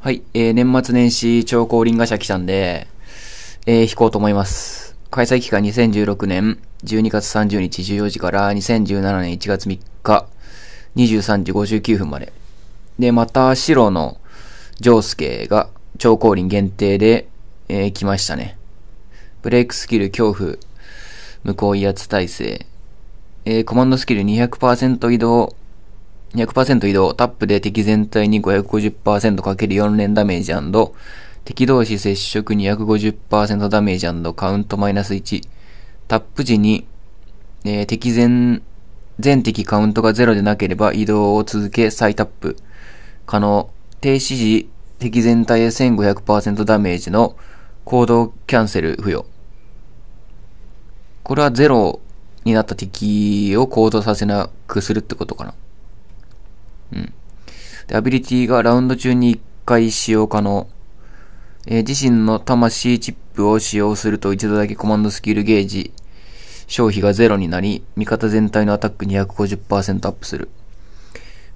はい、えー、年末年始超高輪が社来たんで、えー、引こうと思います。開催期間2016年12月30日14時から2017年1月3日23時59分まで。で、また白のジョースケが超高輪限定で、えー、来ましたね。ブレイクスキル恐怖、無効威圧耐性、えー、コマンドスキル200%移動、100%移動、タップで敵全体に 550%×4 連ダメージ敵同士接触2 5 0ダメージカウントマイナス1。タップ時に、えー、敵全、全敵カウントが0でなければ移動を続け再タップ。可能。停止時、敵全体へ1500%ダメージの行動キャンセル付与。これは0になった敵を行動させなくするってことかな。うん。で、アビリティがラウンド中に1回使用可能。えー、自身の魂チップを使用すると一度だけコマンドスキルゲージ、消費が0になり、味方全体のアタック250%アップする。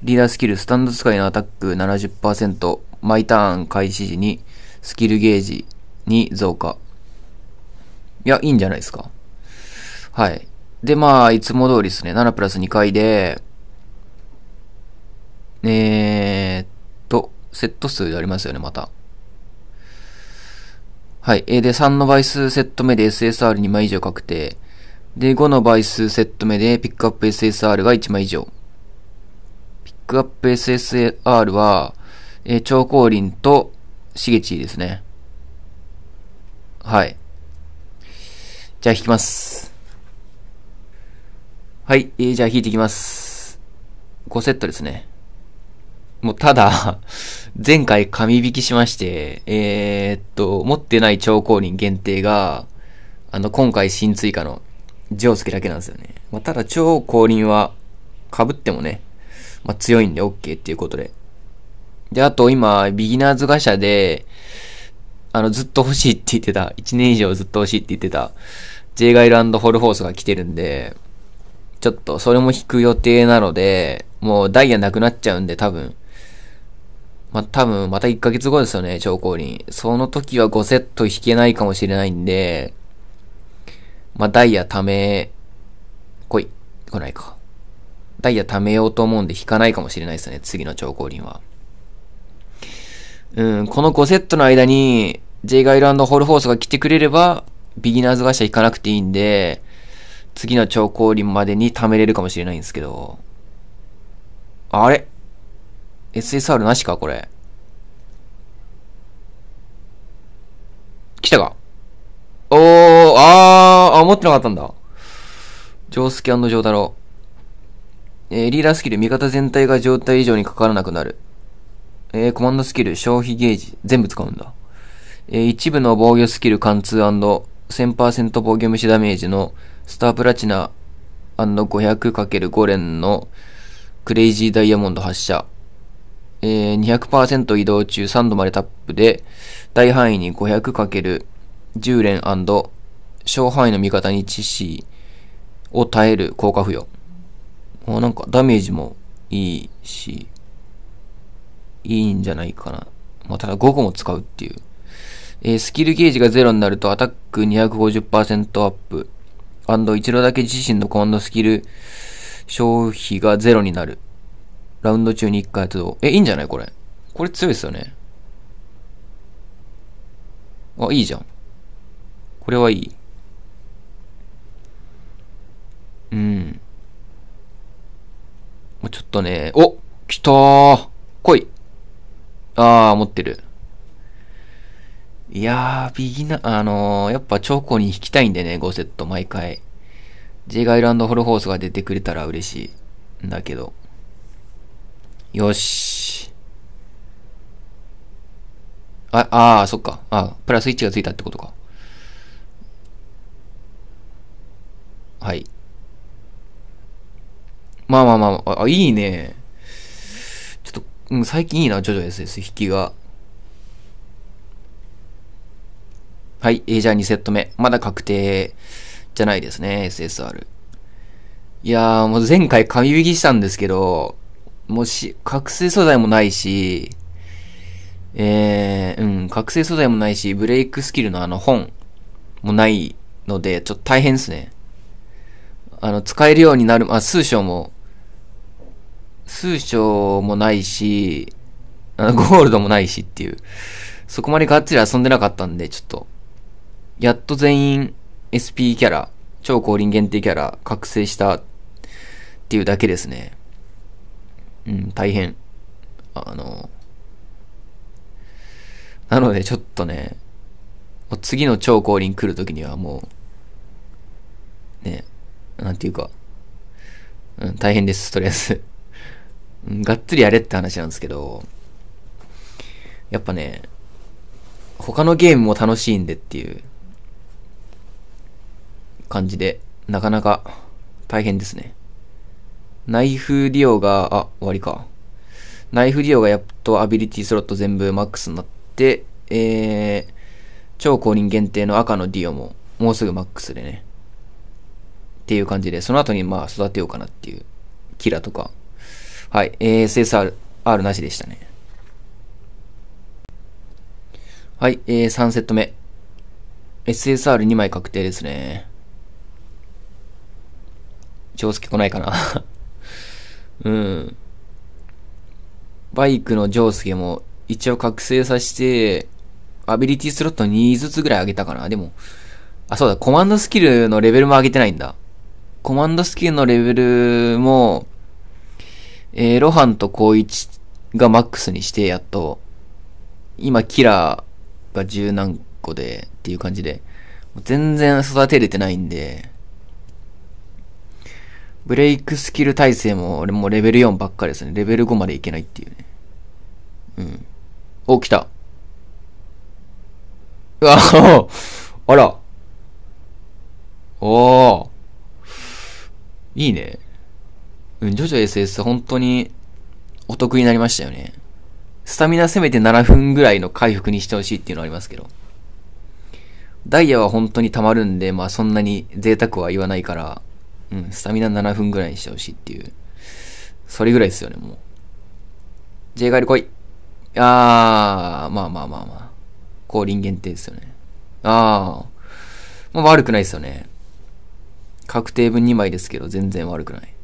リーダースキル、スタンド使いのアタック70%、毎ターン開始時にスキルゲージに増加。いや、いいんじゃないですか。はい。で、まあ、いつも通りですね。7プラス2回で、えー、っと、セット数でありますよね、また。はい。で、3の倍数セット目で SSR2 枚以上確定。で、5の倍数セット目でピックアップ SSR が1枚以上。ピックアップ SSR は、えー、長光林としげちですね。はい。じゃあ引きます。はい。えー、じゃあ引いていきます。5セットですね。もうただ、前回紙引きしまして、えー、っと、持ってない超高輪限定が、あの、今回新追加の、ジョウスケだけなんですよね。まあ、ただ、超降臨は、被ってもね、まあ、強いんで OK っていうことで。で、あと今、ビギナーズガシャで、あの、ずっと欲しいって言ってた、1年以上ずっと欲しいって言ってた、J ガイルホルホースが来てるんで、ちょっとそれも引く予定なので、もうダイヤなくなっちゃうんで多分、まあ、多分また1ヶ月後ですよね、超降臨。その時は5セット引けないかもしれないんで、まあ、ダイヤ貯め、来い、来ないか。ダイヤ貯めようと思うんで引かないかもしれないですね、次の超降臨は。うん、この5セットの間に、J ガイランドホールフォースが来てくれれば、ビギナーズ会社行かなくていいんで、次の超降臨までに貯めれるかもしれないんですけど。あれ SSR なしかこれ。来たかおー、あー、あ、持ってなかったんだ。ジョースキャンドジョータロえー、リーダースキル、味方全体が状態以上にかからなくなる。えー、コマンドスキル、消費ゲージ、全部使うんだ。えー、一部の防御スキル貫通 &1000% 防御無視ダメージのスタープラチナ &500×5 連のクレイジーダイヤモンド発射。えー、200%移動中3度までタップで、大範囲に 500×10 連小範囲の味方に致死を耐える効果付与。あなんかダメージもいいし、いいんじゃないかな。まあ、ただ5個も使うっていう。えー、スキルゲージが0になるとアタック250%アップ。一度だけ自身のコマンドスキル消費が0になる。ラウンド中に1回発動。え、いいんじゃないこれ。これ強いですよね。あ、いいじゃん。これはいい。うん。もうちょっとね、お来たー来いあー、持ってる。いやー、ビギナー、あのー、やっぱ超高に引きたいんでね、5セット毎回。ジェイガイランドホルホースが出てくれたら嬉しいんだけど。よし。あ、ああ、そっか。あプラス1がついたってことか。はい。まあまあまあ、あ、いいね。ちょっと、うん、最近いいな、ジョジョ SS 引きが。はい、えー、じゃあ2セット目。まだ確定じゃないですね、SSR。いやー、もう前回神引きしたんですけど、もし、覚醒素材もないし、えー、うん、覚醒素材もないし、ブレイクスキルのあの本もないので、ちょっと大変ですね。あの、使えるようになる、あ、数章も、数章もないし、あの、ゴールドもないしっていう、そこまでがっつり遊んでなかったんで、ちょっと、やっと全員 SP キャラ、超降臨限定キャラ覚醒したっていうだけですね。うん、大変。あの、なのでちょっとね、次の超降臨来るときにはもう、ね、なんていうか、うん、大変です、とりあえずうん。がっつりやれって話なんですけど、やっぱね、他のゲームも楽しいんでっていう感じで、なかなか大変ですね。ナイフ利用が、あ、終わりか。ナイフ利用がやっとアビリティスロット全部マックスになって、えー、超公認限定の赤のディオも、もうすぐマックスでね。っていう感じで、その後にまあ育てようかなっていう、キラとか。はい、えー、SSR、R なしでしたね。はい、えー、3セット目。SSR2 枚確定ですね。長介来ないかなうん。バイクのスケも一応覚醒させて、アビリティスロット2ずつぐらい上げたかな。でも、あ、そうだ、コマンドスキルのレベルも上げてないんだ。コマンドスキルのレベルも、えー、ロハンとイチがマックスにして、やっと、今、キラーが十何個で、っていう感じで、全然育てれてないんで、ブレイクスキル体制も、俺もうレベル4ばっかりですね。レベル5までいけないっていうね。うん。お、来た。うわ、あら。おお。いいね。うん、ジョジョ SS 本当にお得になりましたよね。スタミナせめて7分ぐらいの回復にしてほしいっていうのはありますけど。ダイヤは本当に溜まるんで、まあそんなに贅沢は言わないから、うん、スタミナ7分ぐらいにしてほしいっていう。それぐらいですよね、もう。J ガール来い。あー、まあまあまあまあ。降臨限定ですよね。あー。まあ悪くないですよね。確定分2枚ですけど、全然悪くない。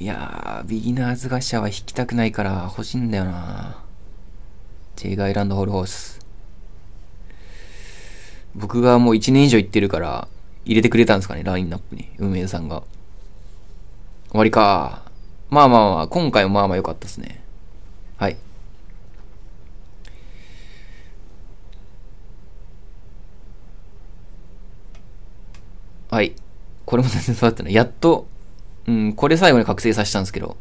いやー、ビギナーズガシャは引きたくないから欲しいんだよな J ガイランドホールホース。僕がもう1年以上行ってるから、入れてくれたんですかね、ラインナップに、運営さんが。終わりか。まあまあまあ、今回もまあまあ良かったですね。はい。はい。これも全然育ってない。やっと、うん、これ最後に覚醒させたんですけど、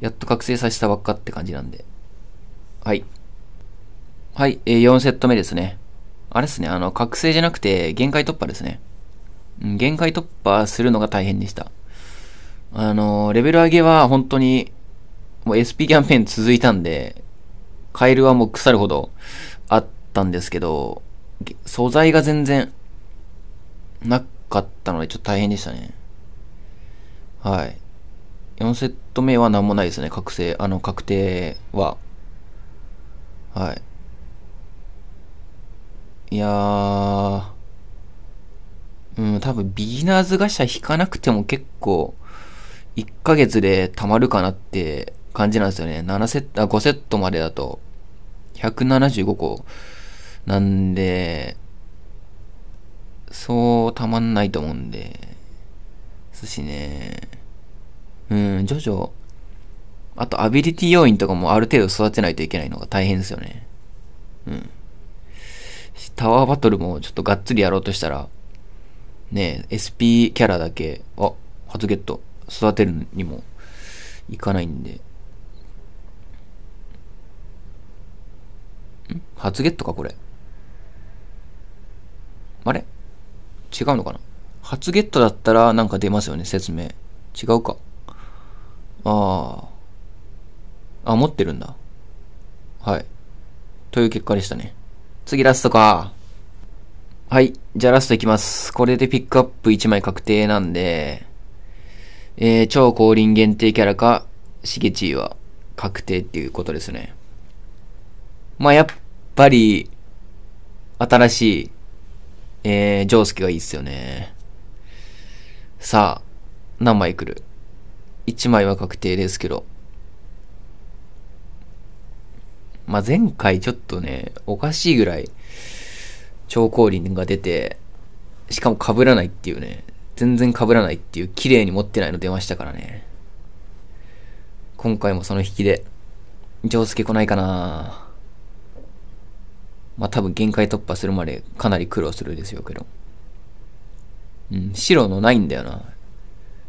やっと覚醒させたばっかって感じなんで。はい。はい、えー、4セット目ですね。あれですね、あの、覚醒じゃなくて、限界突破ですね。限界突破するのが大変でした。あの、レベル上げは本当に、もう SP キャンペーン続いたんで、カエルはもう腐るほどあったんですけど、素材が全然なかったのでちょっと大変でしたね。はい。4セット目は何もないですね。覚醒、あの、確定は。はい。いやー、うん、多分ビギナーズ合社引かなくても結構、1ヶ月で溜まるかなって感じなんですよね。7セット、5セットまでだと、175個。なんで、そうたまんないと思うんで。そしね、うん、徐々、あとアビリティ要員とかもある程度育てないといけないのが大変ですよね。うん。タワーバトルもちょっとがっつりやろうとしたら、ね、SP キャラだけ、あ、初ゲット、育てるにもいかないんで。ん初ゲットか、これ。あれ違うのかな初ゲットだったらなんか出ますよね、説明。違うか。ああ。あ、持ってるんだ。はい。という結果でしたね。次ラストか。はい。じゃあラストいきます。これでピックアップ1枚確定なんで、えー、超降臨限定キャラか、しげちいは確定っていうことですね。まあ、やっぱり、新しい、えー、ジョースケがいいっすよね。さあ、何枚来る ?1 枚は確定ですけど。まあ、前回ちょっとね、おかしいぐらい、超降臨が出て、しかも被らないっていうね、全然被らないっていう綺麗に持ってないの出ましたからね。今回もその引きで、上介来ないかなまあ多分限界突破するまでかなり苦労するでしょうけど。うん、白のないんだよな。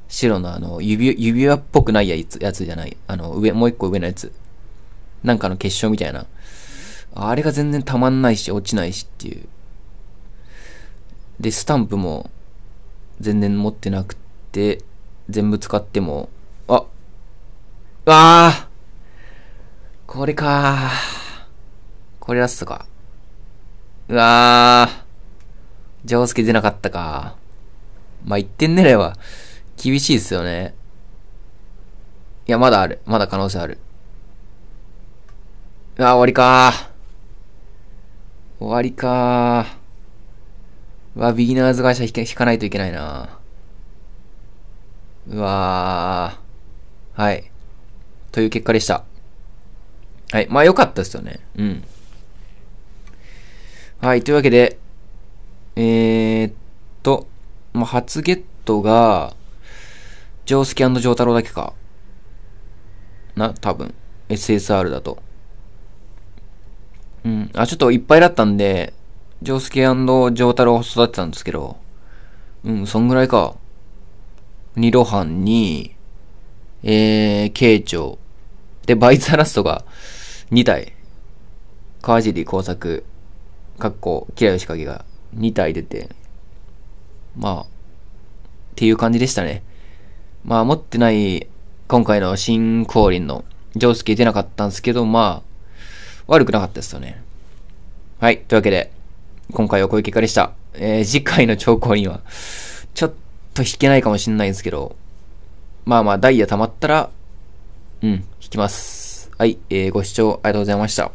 白のあの、指、指輪っぽくないやつ、やつじゃない。あの、上、もう一個上のやつ。なんかの結晶みたいな。あれが全然たまんないし、落ちないしっていう。で、スタンプも全然持ってなくて、全部使っても、ああこれかこれラストか。うわー。ジャケ出なかったか。まあ、1点狙いは厳しいですよね。いや、まだある。まだ可能性ある。うあ、終わりかー。終わりかー。うわ、ビギナーズ会社引かないといけないなうわー。はい。という結果でした。はい。まあ良かったですよね。うん。はい。というわけで、えー、っと、まあ、初ゲットが、ジョースキジョー太郎だけか。な、多分。SSR だと。うん。あ、ちょっといっぱいだったんで、ジョースケジョータロを育てたんですけど、うん、そんぐらいか。ニロハンに、えー、慶長。で、バイツアラストが2体。川尻工作、かっこ、キラヨシカゲが2体出て、まあ、っていう感じでしたね。まあ、持ってない、今回の新降臨の、ジョースケ出なかったんですけど、まあ、悪くなかったですよね。はい、というわけで、今回はこういう結果でした。えー、次回の兆候には、ちょっと引けないかもしんないんですけど、まあまあ、ダイヤ溜まったら、うん、引きます。はい、えー、ご視聴ありがとうございました。